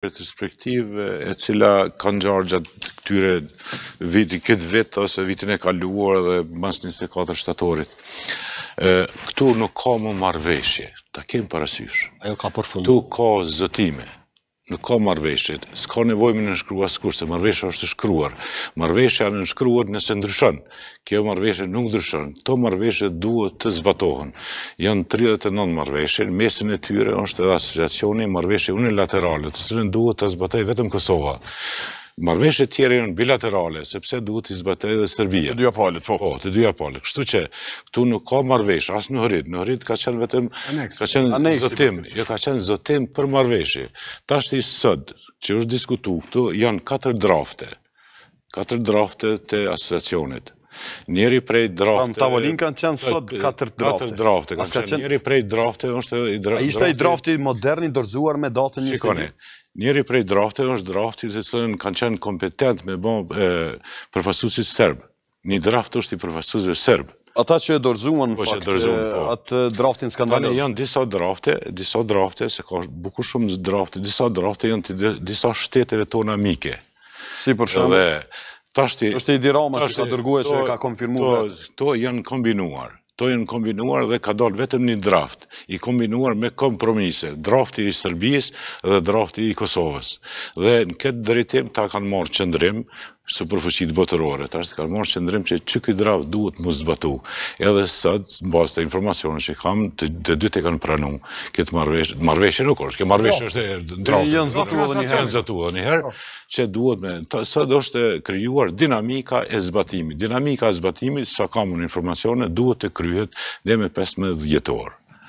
retrospektiv e cila kanë gjarë gjatë këtyre viti këtë vetë ose vitin e kaluar dhe mas njëse 4 shtatorit. Këtu nuk ka më marveshje, ta kemë parasysh. Ajo ka përfundu. Tu ka zëtime nuk ka marveshjet, s'ka nevoj me në nëshkrua s'kur, se marveshja është shkruar. Marveshja në nëshkruar nëse ndryshon. Kjo marveshje nuk ndryshon. To marveshje duhet të zbatohen. Janë 39 marveshje, mesin e tyre është edhe asociacioni marveshje unilaterale, të sërën duhet të zbatoj vetëm Kosova marveshe tjere në bilaterale, sepse duhet të zbatoj dhe Serbia. Të dyja palet, po. Po, të dyja palet. Kështu që këtu nuk ka marvesh, asë në hërit. Në hërit ka qenë vetëm, ka qenë zotim, po. jo ka qenë zotim për marveshe. Ta është i sëd, që është diskutu, këtu janë katër drafte, katër drafte të asociacionit. Njeri prej drafte... Në tavolin kanë qenë sot katër drafte. Katër drafte, njeri prej drafte... A ishte i drafti moderni, dorzuar me datën një stikon? njëri prej drafte është drafti të cilën kanë qenë kompetent me bo përfasusit sërbë. Një draft është i përfasusit sërbë. Ata që e dorëzumën, në po, fakt, po. atë draftin skandalës? Janë disa drafte, disa drafte, se ka buku shumë drafte, disa drafte janë të disa shteteve tona mike. Si për shumë? Dhe, tashti... është i dirama që ka dërguje që e ka konfirmuar? to janë kombinuar. Tojnë kombinuar dhe ka dalë vetëm një draft, i kombinuar me kompromise, drafti i Serbijës dhe drafti i Kosovës. Dhe në këtë dëritim ta kanë morë qëndrim së përfëqit botërore. të ashtë ka morë që ndrim që që këtë dravë duhet më zbatu. Edhe sëtë, në basë të informacionën që kam, të dytë e kanë pranu këtë marveshë. Marveshë nuk është, këtë marveshë po. është e drap. Jënë zëtua dhe njëherë. Jënë zëtua dhe njëherë, që duhet me... Sëtë është e kryuar dinamika e zbatimi. Dinamika e zbatimi, sa kam unë informacione, duhet të kryhet dhe me 15 djetë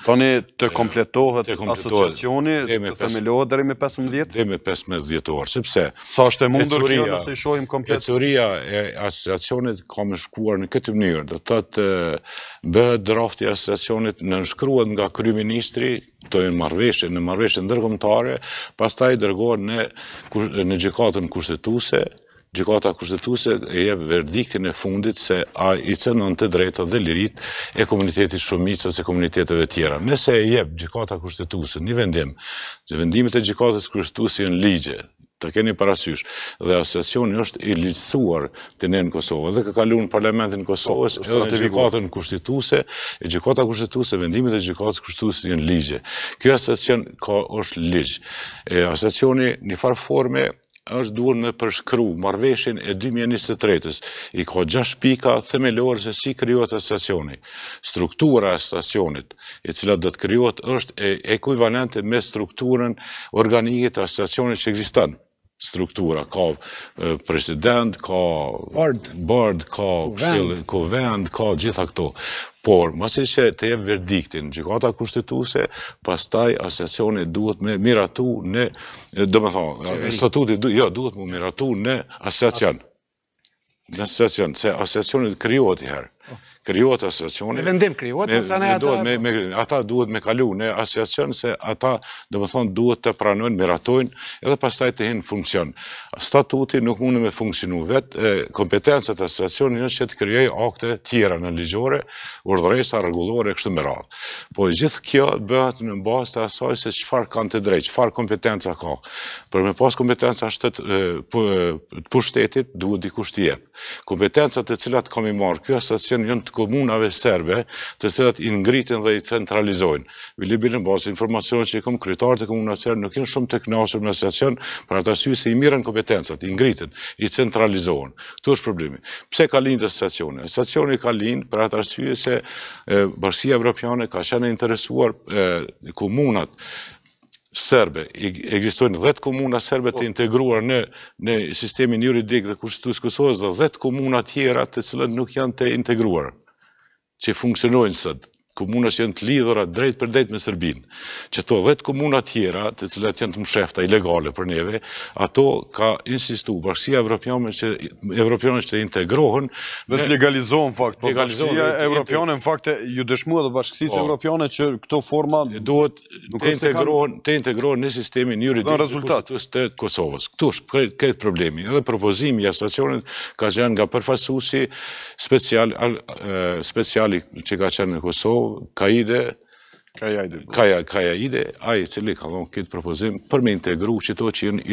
Tani të kompletohet asociacioni, të themelohet dhe me 15? Dhe me 15 orë, sepse... Sa është e mundur kjo nëse i shojmë komplet? Ecuria e asociacionit ka me shkuar në këtë mënyrë, dhe të të bëhet drafti asociacionit në nëshkruat nga kryministri, të e në marveshe, në marveshe ndërgëmtare, pas ta i dërgohet në gjekatën kushtetuse, gjikata kushtetuse e jep verdiktin e fundit se a i cënën të drejta dhe lirit e komunitetit shumicës e komuniteteve tjera. Nëse e jep gjikata kushtetuse një vendim, që vendimit e gjikatës kushtetuse e në ligje, të keni parasysh, dhe asociacioni është i ligjësuar të ne në Kosovë, dhe ka në parlamentin Kosovës, edhe në gjikatën kushtetuse, e gjikata kushtetuse, vendimit e gjikatës kushtetuse e në ligje. Kjo asociacion ka është ligjë. E asociacioni një farë forme, është duhur me përshkru marveshin e 2023-ës, i ka gjash pika themelorë se si kryot e stacioni. Struktura e stacionit, i cila dhe të kryot, është e ekuivalente me strukturën organikit e stacionit që egzistanë struktura, ka president, ka board, board ka kushtillë, ka ka gjitha këto. Por, masi që të jep verdiktin, gjykata kushtetuse, pastaj asesionit duhet me miratu në, dhe me tha, statutit, jo, duhet me miratu në asesion. në asesion, se asesionit kryohet i herë. Po. kriot asociacioni. Me vendim kriot, me po sa ne ata... Po. Ata duhet me kalu në asociacion, se ata, dhe më thonë, duhet të pranojnë, miratojnë, edhe pas taj të hinë funksion. Statuti nuk mundë me funksionu vetë, kompetencët asociacioni në që të kryoj akte tjera në ligjore, urdhrejsa, regulore, kështë më radhë. Po gjithë kjo bëhet në mbasë të asaj se qëfar kanë të drejtë, qëfar kompetenca ka. Për me pas kompetenca shtetë të pushtetit, duhet dikush të jepë. Kompetenca të cilat kam i marë, kjo kanë janë të komunave serbe, të cilat i ngritin dhe i centralizojnë. Vili bilin basë, informacionë që i kom kryetarë të komunave serbe, nuk janë shumë të knasur në asociacion, për atë asyjë se i miren kompetencat, i ngritin, i centralizojnë. Këtu është problemi. Pse ka linë të stacioni? Asociacione ka linë për atë asyjë se Bërësia Evropiane ka qene interesuar komunat Serbe, egzistojnë 10 komuna serbe të po. integruar në sistemin juridik dhe kushtus Kosovës dhe 10 komuna tjera të cilën nuk janë të integruar, që funksionojnë sëtë komunës jenë të lidhëra drejt për drejt me Serbin, që to dhe të komunat tjera, të cilat jenë të mshefta ilegale për neve, ato ka insistu bashkësia evropiane që evropiane që të integrohen dhe të legalizohen fakt, po bashkësia evropiane në fakte ju dëshmua dhe bashkësis po. evropiane që këto forma duhet të integrohen të integrohen në sistemi një rritë në rezultat të Kosovës. Këtu është këtë problemi. Edhe propozimi i asacionit ka gjenë nga përfasusi speciali që ka qenë në Kosovë Kaide, po. Kaja Ide, ai cili ka dhonë këtë propozim për me integru që to që jenë